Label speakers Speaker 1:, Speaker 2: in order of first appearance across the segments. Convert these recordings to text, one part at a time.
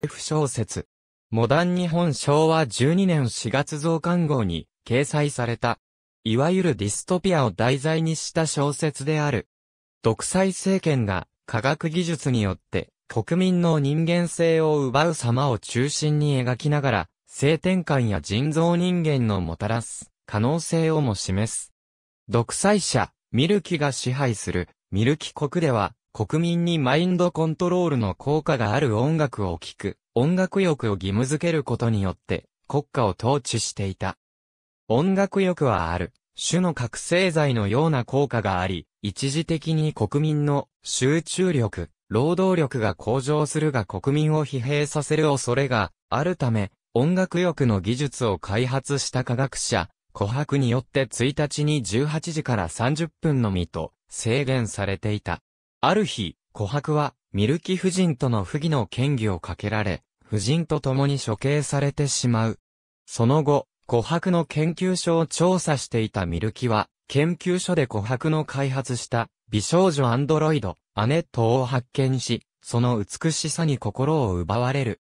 Speaker 1: F 小説。モダン日本昭和12年4月増刊号に掲載された。いわゆるディストピアを題材にした小説である。独裁政権が科学技術によって国民の人間性を奪う様を中心に描きながら、性転換や人造人間のもたらす可能性をも示す。独裁者、ミルキが支配するミルキ国では、国民にマインドコントロールの効果がある音楽を聴く、音楽欲を義務づけることによって、国家を統治していた。音楽欲はある、種の覚醒剤のような効果があり、一時的に国民の集中力、労働力が向上するが国民を疲弊させる恐れがあるため、音楽欲の技術を開発した科学者、琥珀によって1日に18時から30分のみと制限されていた。ある日、琥珀は、ミルキ夫人との不義の嫌疑をかけられ、夫人と共に処刑されてしまう。その後、琥珀の研究所を調査していたミルキは、研究所で琥珀の開発した美少女アンドロイド、アネットを発見し、その美しさに心を奪われる。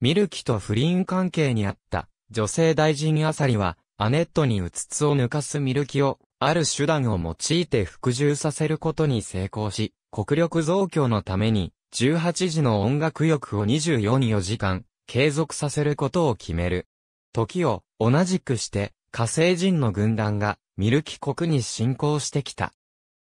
Speaker 1: ミルキと不倫関係にあった女性大臣アサリは、アネットにうつつを抜かすミルキを、ある手段を用いて服従させることに成功し、国力増強のために、18時の音楽欲を244時間、継続させることを決める。時を、同じくして、火星人の軍団が、ミルキ国に侵攻してきた。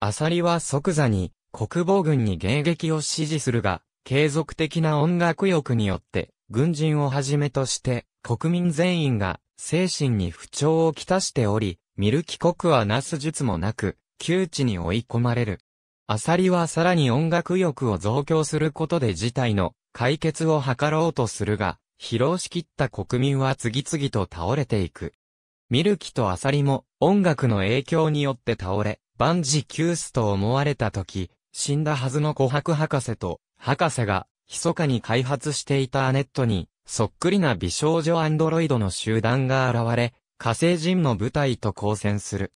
Speaker 1: アサリは即座に、国防軍に迎撃を指示するが、継続的な音楽欲によって、軍人をはじめとして、国民全員が、精神に不調をきたしており、ミルキ国はなす術もなく、窮地に追い込まれる。アサリはさらに音楽欲を増強することで事態の解決を図ろうとするが、疲労しきった国民は次々と倒れていく。ミルキとアサリも音楽の影響によって倒れ、万事休すと思われた時、死んだはずの琥珀博士と、博士が、密かに開発していたアネットに、そっくりな美少女アンドロイドの集団が現れ、火星人の部隊と交戦する。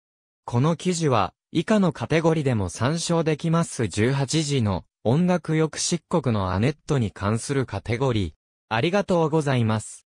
Speaker 1: この記事は、以下のカテゴリでも参照できます18時の音楽抑止国のアネットに関するカテゴリー。ありがとうございます。